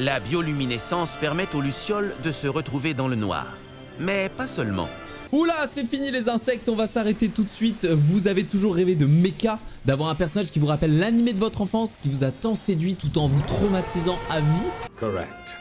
La bioluminescence permet aux lucioles de se retrouver dans le noir. Mais pas seulement. Oula, c'est fini les insectes, on va s'arrêter tout de suite. Vous avez toujours rêvé de mecha, d'avoir un personnage qui vous rappelle l'animé de votre enfance, qui vous a tant séduit tout en vous traumatisant à vie Correct.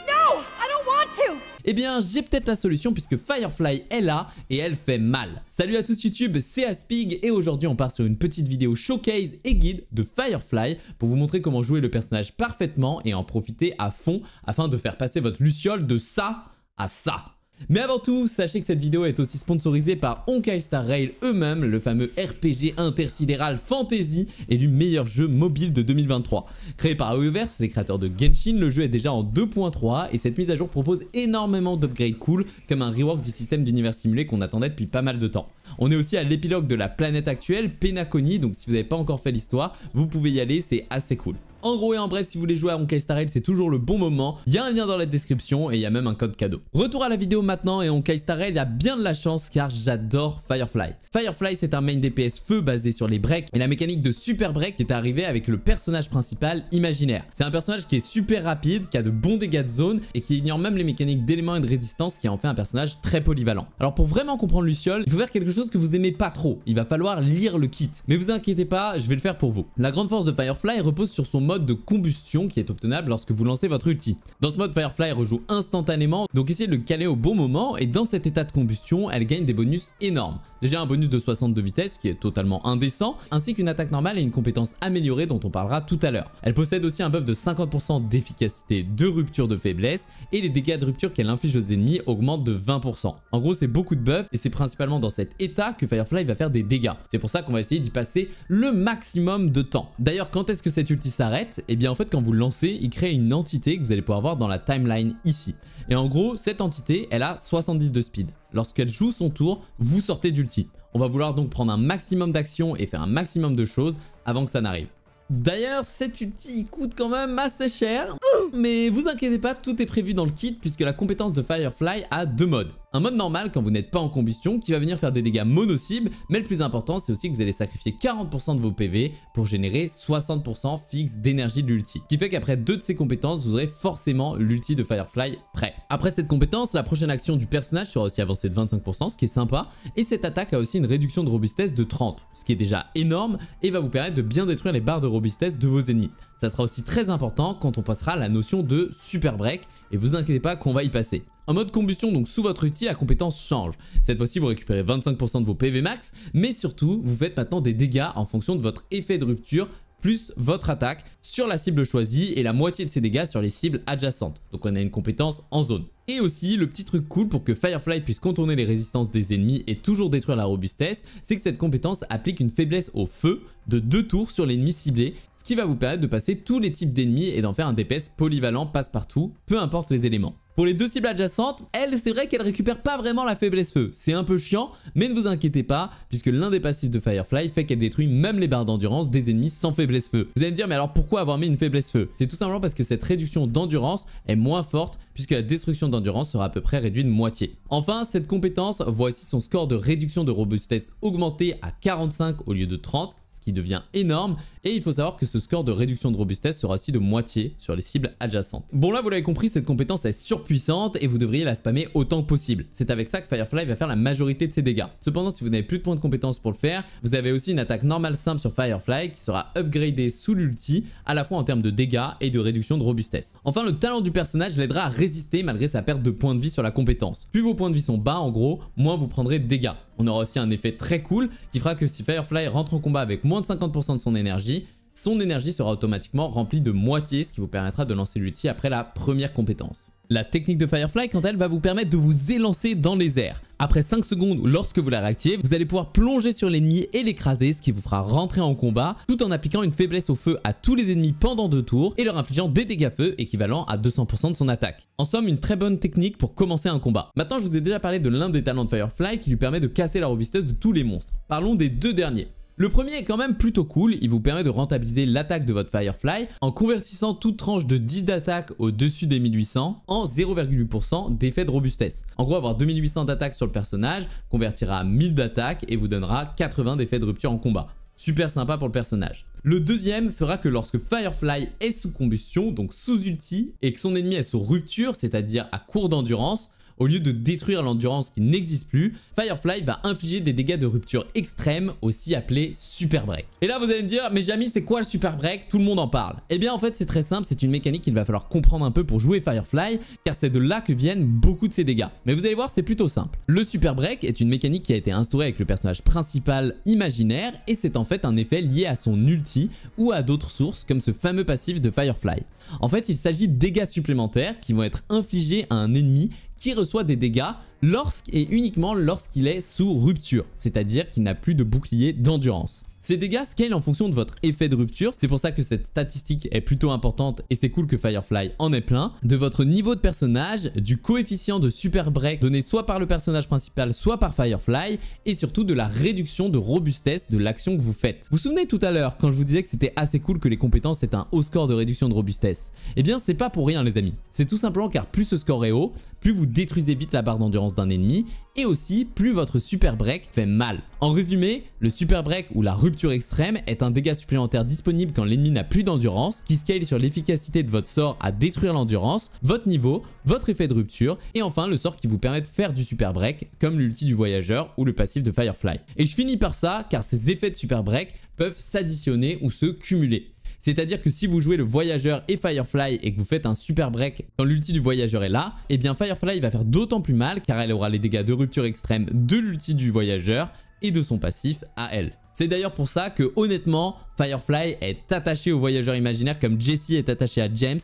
Eh bien, j'ai peut-être la solution puisque Firefly est là et elle fait mal. Salut à tous YouTube, c'est Aspig et aujourd'hui on part sur une petite vidéo showcase et guide de Firefly pour vous montrer comment jouer le personnage parfaitement et en profiter à fond afin de faire passer votre Luciole de ça à ça. Mais avant tout, sachez que cette vidéo est aussi sponsorisée par Honkai Star Rail eux-mêmes, le fameux RPG intersidéral fantasy et du meilleur jeu mobile de 2023. Créé par Aoverse, les créateurs de Genshin, le jeu est déjà en 2.3 et cette mise à jour propose énormément d'upgrades cool, comme un rework du système d'univers simulé qu'on attendait depuis pas mal de temps. On est aussi à l'épilogue de la planète actuelle, Penaconi, donc si vous n'avez pas encore fait l'histoire, vous pouvez y aller, c'est assez cool. En gros et en bref, si vous voulez jouer à Honkai Star Rail, c'est toujours le bon moment. Il y a un lien dans la description et il y a même un code cadeau. Retour à la vidéo maintenant et Honkai Star Rail a bien de la chance car j'adore Firefly. Firefly, c'est un main DPS feu basé sur les breaks et la mécanique de super break qui est arrivée avec le personnage principal imaginaire. C'est un personnage qui est super rapide, qui a de bons dégâts de zone et qui ignore même les mécaniques d'éléments et de résistance qui en fait un personnage très polyvalent. Alors pour vraiment comprendre Luciol, il faut faire quelque chose que vous aimez pas trop. Il va falloir lire le kit. Mais vous inquiétez pas, je vais le faire pour vous. La grande force de Firefly repose sur son mode de combustion qui est obtenable lorsque vous lancez votre ulti. Dans ce mode, Firefly rejoue instantanément, donc essayez de le caler au bon moment, et dans cet état de combustion, elle gagne des bonus énormes. Déjà un bonus de 62 vitesse, qui est totalement indécent, ainsi qu'une attaque normale et une compétence améliorée dont on parlera tout à l'heure. Elle possède aussi un buff de 50% d'efficacité de rupture de faiblesse, et les dégâts de rupture qu'elle inflige aux ennemis augmentent de 20%. En gros, c'est beaucoup de buffs, et c'est principalement dans cet état que Firefly va faire des dégâts. C'est pour ça qu'on va essayer d'y passer le maximum de temps. D'ailleurs, quand est-ce que cet ulti s'arrête et eh bien en fait quand vous le lancez, il crée une entité que vous allez pouvoir voir dans la timeline ici. Et en gros, cette entité, elle a 70 de speed. Lorsqu'elle joue son tour, vous sortez d'ulti. On va vouloir donc prendre un maximum d'actions et faire un maximum de choses avant que ça n'arrive. D'ailleurs, cet ulti coûte quand même assez cher, mais vous inquiétez pas, tout est prévu dans le kit puisque la compétence de Firefly a deux modes. Un mode normal quand vous n'êtes pas en combustion qui va venir faire des dégâts mono-cibles, mais le plus important c'est aussi que vous allez sacrifier 40% de vos PV pour générer 60% fixe d'énergie de l'ulti. Qui fait qu'après deux de ces compétences, vous aurez forcément l'ulti de Firefly prêt. Après cette compétence, la prochaine action du personnage sera aussi avancée de 25%, ce qui est sympa, et cette attaque a aussi une réduction de robustesse de 30, ce qui est déjà énorme et va vous permettre de bien détruire les barres de robustesse de vos ennemis. Ça sera aussi très important quand on passera à la notion de super break et vous inquiétez pas qu'on va y passer. En mode combustion, donc sous votre outil, la compétence change. Cette fois-ci, vous récupérez 25% de vos PV max, mais surtout, vous faites maintenant des dégâts en fonction de votre effet de rupture plus votre attaque sur la cible choisie et la moitié de ses dégâts sur les cibles adjacentes. Donc on a une compétence en zone. Et aussi, le petit truc cool pour que Firefly puisse contourner les résistances des ennemis et toujours détruire la robustesse, c'est que cette compétence applique une faiblesse au feu de deux tours sur l'ennemi ciblé qui va vous permettre de passer tous les types d'ennemis et d'en faire un DPS polyvalent passe-partout, peu importe les éléments. Pour les deux cibles adjacentes, elle, c'est vrai qu'elle récupère pas vraiment la faiblesse feu. C'est un peu chiant, mais ne vous inquiétez pas, puisque l'un des passifs de Firefly fait qu'elle détruit même les barres d'endurance des ennemis sans faiblesse feu. Vous allez me dire, mais alors pourquoi avoir mis une faiblesse feu C'est tout simplement parce que cette réduction d'endurance est moins forte puisque la destruction d'endurance sera à peu près réduite de moitié. Enfin, cette compétence voit aussi son score de réduction de robustesse augmenté à 45 au lieu de 30, ce qui devient énorme, et il faut savoir que ce score de réduction de robustesse sera aussi de moitié sur les cibles adjacentes. Bon là, vous l'avez compris, cette compétence est surpuissante et vous devriez la spammer autant que possible. C'est avec ça que Firefly va faire la majorité de ses dégâts. Cependant, si vous n'avez plus de points de compétence pour le faire, vous avez aussi une attaque normale simple sur Firefly qui sera upgradée sous l'ulti, à la fois en termes de dégâts et de réduction de robustesse. Enfin, le talent du personnage l'aidera à résister malgré sa perte de points de vie sur la compétence. Plus vos points de vie sont bas en gros, moins vous prendrez de dégâts. On aura aussi un effet très cool qui fera que si Firefly rentre en combat avec moins de 50% de son énergie, son énergie sera automatiquement remplie de moitié, ce qui vous permettra de lancer l'outil après la première compétence. La technique de Firefly, quant à elle, va vous permettre de vous élancer dans les airs. Après 5 secondes, lorsque vous la réactivez, vous allez pouvoir plonger sur l'ennemi et l'écraser, ce qui vous fera rentrer en combat, tout en appliquant une faiblesse au feu à tous les ennemis pendant 2 tours et leur infligeant des dégâts feu équivalent à 200% de son attaque. En somme, une très bonne technique pour commencer un combat. Maintenant, je vous ai déjà parlé de l'un des talents de Firefly qui lui permet de casser la robustesse de tous les monstres. Parlons des deux derniers. Le premier est quand même plutôt cool, il vous permet de rentabiliser l'attaque de votre Firefly en convertissant toute tranche de 10 d'attaque au-dessus des 1800 en 0,8% d'effet de robustesse. En gros, avoir 2800 d'attaque sur le personnage convertira 1000 d'attaque et vous donnera 80 d'effet de rupture en combat. Super sympa pour le personnage. Le deuxième fera que lorsque Firefly est sous combustion, donc sous ulti, et que son ennemi est sous rupture, c'est-à-dire à court d'endurance, au lieu de détruire l'endurance qui n'existe plus, Firefly va infliger des dégâts de rupture extrême, aussi appelés Super Break. Et là vous allez me dire, mais Jamy c'est quoi le Super Break Tout le monde en parle. Eh bien en fait c'est très simple, c'est une mécanique qu'il va falloir comprendre un peu pour jouer Firefly, car c'est de là que viennent beaucoup de ses dégâts. Mais vous allez voir c'est plutôt simple. Le Super Break est une mécanique qui a été instaurée avec le personnage principal imaginaire, et c'est en fait un effet lié à son ulti ou à d'autres sources comme ce fameux passif de Firefly. En fait il s'agit de dégâts supplémentaires qui vont être infligés à un ennemi qui reçoit des dégâts lorsque et uniquement lorsqu'il est sous rupture, c'est-à-dire qu'il n'a plus de bouclier d'endurance. Ces dégâts scalent en fonction de votre effet de rupture, c'est pour ça que cette statistique est plutôt importante et c'est cool que Firefly en ait plein, de votre niveau de personnage, du coefficient de super break donné soit par le personnage principal, soit par Firefly, et surtout de la réduction de robustesse de l'action que vous faites. Vous vous souvenez tout à l'heure quand je vous disais que c'était assez cool que les compétences aient un haut score de réduction de robustesse Eh bien c'est pas pour rien les amis, c'est tout simplement car plus ce score est haut, plus vous détruisez vite la barre d'endurance d'un ennemi et aussi plus votre super break fait mal. En résumé, le super break ou la rupture extrême est un dégât supplémentaire disponible quand l'ennemi n'a plus d'endurance, qui scale sur l'efficacité de votre sort à détruire l'endurance, votre niveau, votre effet de rupture, et enfin le sort qui vous permet de faire du super break, comme l'ulti du voyageur ou le passif de Firefly. Et je finis par ça, car ces effets de super break peuvent s'additionner ou se cumuler. C'est-à-dire que si vous jouez le Voyageur et Firefly et que vous faites un super break quand l'ulti du Voyageur est là, et eh bien Firefly va faire d'autant plus mal car elle aura les dégâts de rupture extrême de l'ulti du Voyageur et de son passif à elle. C'est d'ailleurs pour ça que honnêtement, Firefly est attaché au Voyageur imaginaire comme Jesse est attaché à James.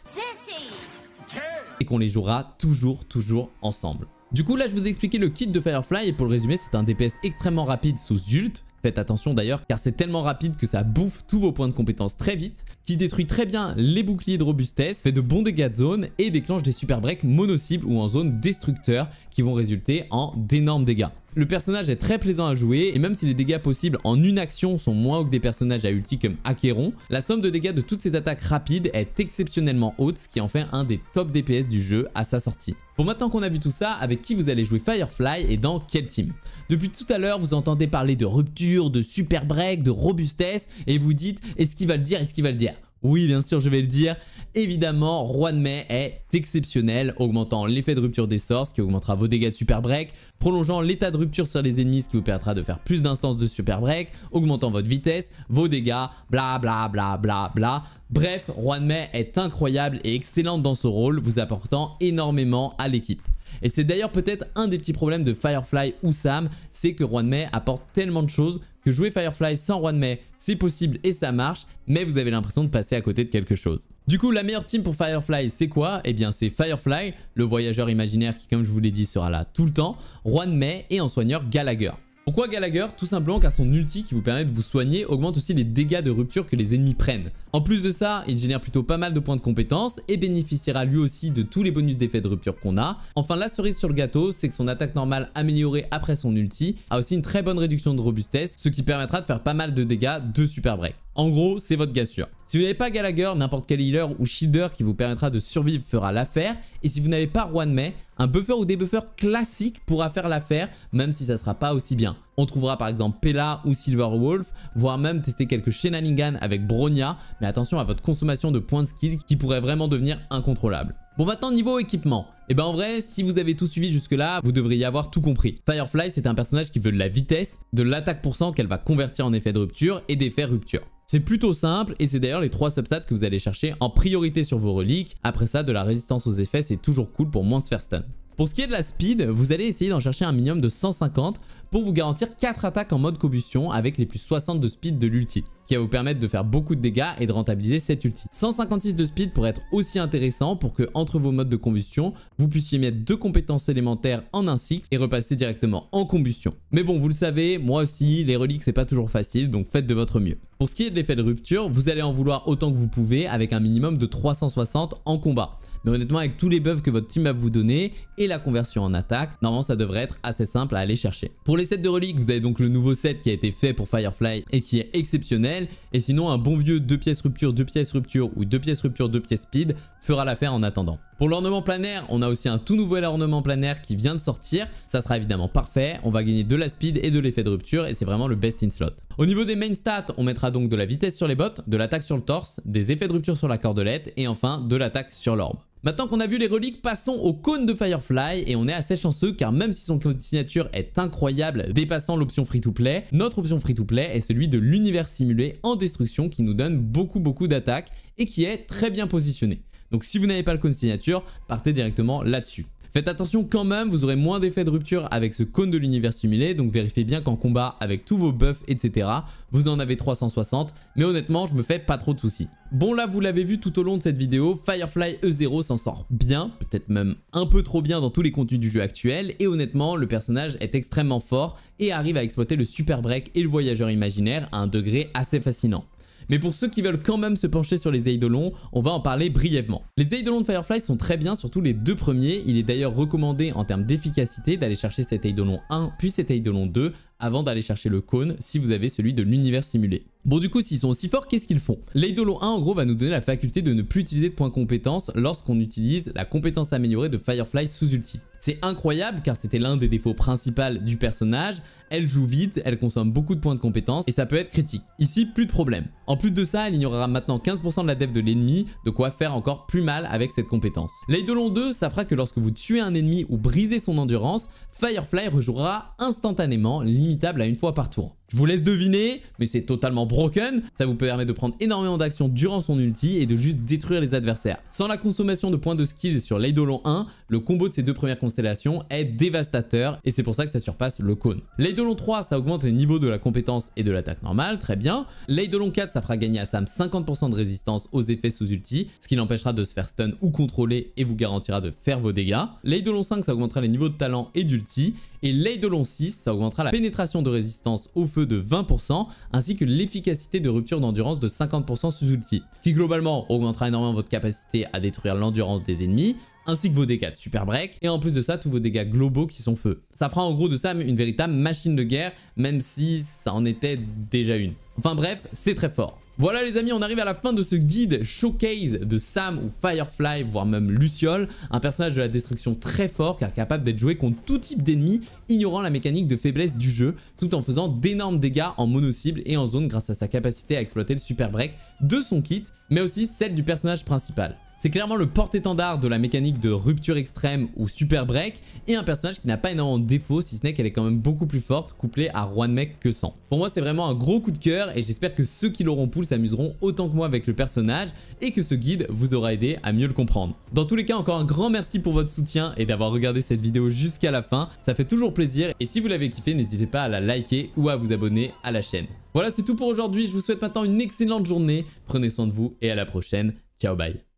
et qu'on les jouera toujours, toujours ensemble. Du coup là je vous ai expliqué le kit de Firefly et pour le résumer c'est un DPS extrêmement rapide sous ult. Faites attention d'ailleurs, car c'est tellement rapide que ça bouffe tous vos points de compétence très vite, qui détruit très bien les boucliers de robustesse, fait de bons dégâts de zone et déclenche des super breaks mono-cibles ou en zone destructeur qui vont résulter en d'énormes dégâts. Le personnage est très plaisant à jouer et même si les dégâts possibles en une action sont moins hauts que des personnages à ulti comme Acheron, la somme de dégâts de toutes ces attaques rapides est exceptionnellement haute, ce qui en fait un des top DPS du jeu à sa sortie. Bon maintenant qu'on a vu tout ça, avec qui vous allez jouer Firefly et dans quel team Depuis tout à l'heure, vous entendez parler de rupture, de super break, de robustesse et vous dites est-ce qu'il va le dire, est-ce qu'il va le dire oui, bien sûr, je vais le dire. Évidemment, Roi de Mai est exceptionnel, augmentant l'effet de rupture des sorts, ce qui augmentera vos dégâts de super break, prolongeant l'état de rupture sur les ennemis, ce qui vous permettra de faire plus d'instances de super break, augmentant votre vitesse, vos dégâts, bla bla bla bla bla. Bref, de May est incroyable et excellente dans ce rôle, vous apportant énormément à l'équipe. Et c'est d'ailleurs peut-être un des petits problèmes de Firefly ou Sam, c'est que de May apporte tellement de choses que jouer Firefly sans de May, c'est possible et ça marche, mais vous avez l'impression de passer à côté de quelque chose. Du coup, la meilleure team pour Firefly, c'est quoi Eh bien, c'est Firefly, le voyageur imaginaire qui, comme je vous l'ai dit, sera là tout le temps, de May et en soigneur Gallagher. Pourquoi Galagher Tout simplement car son ulti qui vous permet de vous soigner augmente aussi les dégâts de rupture que les ennemis prennent. En plus de ça, il génère plutôt pas mal de points de compétence et bénéficiera lui aussi de tous les bonus d'effet de rupture qu'on a. Enfin la cerise sur le gâteau, c'est que son attaque normale améliorée après son ulti a aussi une très bonne réduction de robustesse, ce qui permettra de faire pas mal de dégâts de super break. En gros, c'est votre sûr si vous n'avez pas Gallagher, n'importe quel healer ou shielder qui vous permettra de survivre fera l'affaire. Et si vous n'avez pas de un buffer ou débuffer classique pourra faire l'affaire, même si ça ne sera pas aussi bien. On trouvera par exemple Pella ou Silver Wolf, voire même tester quelques shenanigans avec Bronya, mais attention à votre consommation de points de skill qui pourrait vraiment devenir incontrôlable. Bon maintenant niveau équipement, et eh ben en vrai si vous avez tout suivi jusque là vous devriez avoir tout compris. Firefly c'est un personnage qui veut de la vitesse, de l'attaque pour cent qu'elle va convertir en effet de rupture et d'effet rupture. C'est plutôt simple et c'est d'ailleurs les trois substats que vous allez chercher en priorité sur vos reliques. Après ça, de la résistance aux effets, c'est toujours cool pour moins se faire stun. Pour ce qui est de la speed, vous allez essayer d'en chercher un minimum de 150 pour vous garantir 4 attaques en mode combustion avec les plus 60 de speed de l'ulti, qui va vous permettre de faire beaucoup de dégâts et de rentabiliser cette ulti. 156 de speed pourrait être aussi intéressant pour que entre vos modes de combustion, vous puissiez mettre deux compétences élémentaires en un cycle et repasser directement en combustion. Mais bon, vous le savez, moi aussi, les reliques c'est pas toujours facile, donc faites de votre mieux. Pour ce qui est de l'effet de rupture, vous allez en vouloir autant que vous pouvez avec un minimum de 360 en combat. Mais honnêtement, avec tous les buffs que votre team va vous donner et la conversion en attaque, normalement ça devrait être assez simple à aller chercher. Pour les sets de reliques, vous avez donc le nouveau set qui a été fait pour Firefly et qui est exceptionnel. Et sinon, un bon vieux 2 pièces rupture, 2 pièces rupture ou 2 pièces rupture, 2 pièces speed, fera l'affaire en attendant. Pour l'ornement planaire, on a aussi un tout nouvel ornement planaire qui vient de sortir. Ça sera évidemment parfait, on va gagner de la speed et de l'effet de rupture et c'est vraiment le best in slot. Au niveau des main stats, on mettra donc de la vitesse sur les bottes, de l'attaque sur le torse, des effets de rupture sur la cordelette et enfin de l'attaque sur l'orbe. Maintenant qu'on a vu les reliques, passons au cône de Firefly et on est assez chanceux car même si son code signature est incroyable, dépassant l'option free-to-play, notre option free-to-play est celui de l'univers simulé en destruction qui nous donne beaucoup beaucoup d'attaques et qui est très bien positionné. Donc si vous n'avez pas le cône signature, partez directement là-dessus. Faites attention quand même, vous aurez moins d'effets de rupture avec ce cône de l'univers simulé, donc vérifiez bien qu'en combat avec tous vos buffs, etc., vous en avez 360, mais honnêtement, je me fais pas trop de soucis. Bon là, vous l'avez vu tout au long de cette vidéo, Firefly E0 s'en sort bien, peut-être même un peu trop bien dans tous les contenus du jeu actuel, et honnêtement, le personnage est extrêmement fort et arrive à exploiter le super break et le voyageur imaginaire à un degré assez fascinant. Mais pour ceux qui veulent quand même se pencher sur les Eidolons, on va en parler brièvement. Les Eidolons de Firefly sont très bien, surtout les deux premiers. Il est d'ailleurs recommandé en termes d'efficacité d'aller chercher cet Eidolon 1 puis cet Eidolon 2 avant d'aller chercher le cône si vous avez celui de l'univers simulé. Bon du coup, s'ils sont aussi forts, qu'est-ce qu'ils font L'Eidolon 1 en gros va nous donner la faculté de ne plus utiliser de points compétences lorsqu'on utilise la compétence améliorée de Firefly sous ulti. C'est incroyable car c'était l'un des défauts principaux du personnage, elle joue vite, elle consomme beaucoup de points de compétences et ça peut être critique. Ici, plus de problème. En plus de ça, elle ignorera maintenant 15% de la def de l'ennemi, de quoi faire encore plus mal avec cette compétence. L'Eidolon 2, ça fera que lorsque vous tuez un ennemi ou brisez son endurance, Firefly rejouera instantanément l'immunité à une fois par tour. Je vous laisse deviner, mais c'est totalement broken. Ça vous permet de prendre énormément d'actions durant son ulti et de juste détruire les adversaires. Sans la consommation de points de skill sur l'Eidolon 1, le combo de ces deux premières constellations est dévastateur et c'est pour ça que ça surpasse le cône. L'Eidolon 3, ça augmente les niveaux de la compétence et de l'attaque normale, très bien. L'Eidolon 4, ça fera gagner à Sam 50% de résistance aux effets sous ulti, ce qui l'empêchera de se faire stun ou contrôler et vous garantira de faire vos dégâts. L'Eidolon 5, ça augmentera les niveaux de talent et d'ulti. Et l'Eidolon 6, ça augmentera la pénétration de résistance au feu de 20% ainsi que l'efficacité de rupture d'endurance de 50% sous outil, qui globalement augmentera énormément votre capacité à détruire l'endurance des ennemis, ainsi que vos dégâts de super break, et en plus de ça, tous vos dégâts globaux qui sont feu. Ça fera en gros de ça une véritable machine de guerre, même si ça en était déjà une. Enfin bref, c'est très fort. Voilà les amis, on arrive à la fin de ce guide showcase de Sam ou Firefly, voire même Luciole, un personnage de la destruction très fort car capable d'être joué contre tout type d'ennemis ignorant la mécanique de faiblesse du jeu, tout en faisant d'énormes dégâts en mono-cible et en zone grâce à sa capacité à exploiter le super break de son kit, mais aussi celle du personnage principal. C'est clairement le porte-étendard de la mécanique de rupture extrême ou super break et un personnage qui n'a pas énormément de défauts si ce n'est qu'elle est quand même beaucoup plus forte couplée à Roi Mec que 100. Pour moi c'est vraiment un gros coup de cœur et j'espère que ceux qui l'auront poule s'amuseront autant que moi avec le personnage et que ce guide vous aura aidé à mieux le comprendre. Dans tous les cas encore un grand merci pour votre soutien et d'avoir regardé cette vidéo jusqu'à la fin, ça fait toujours plaisir et si vous l'avez kiffé n'hésitez pas à la liker ou à vous abonner à la chaîne. Voilà c'est tout pour aujourd'hui, je vous souhaite maintenant une excellente journée, prenez soin de vous et à la prochaine, ciao bye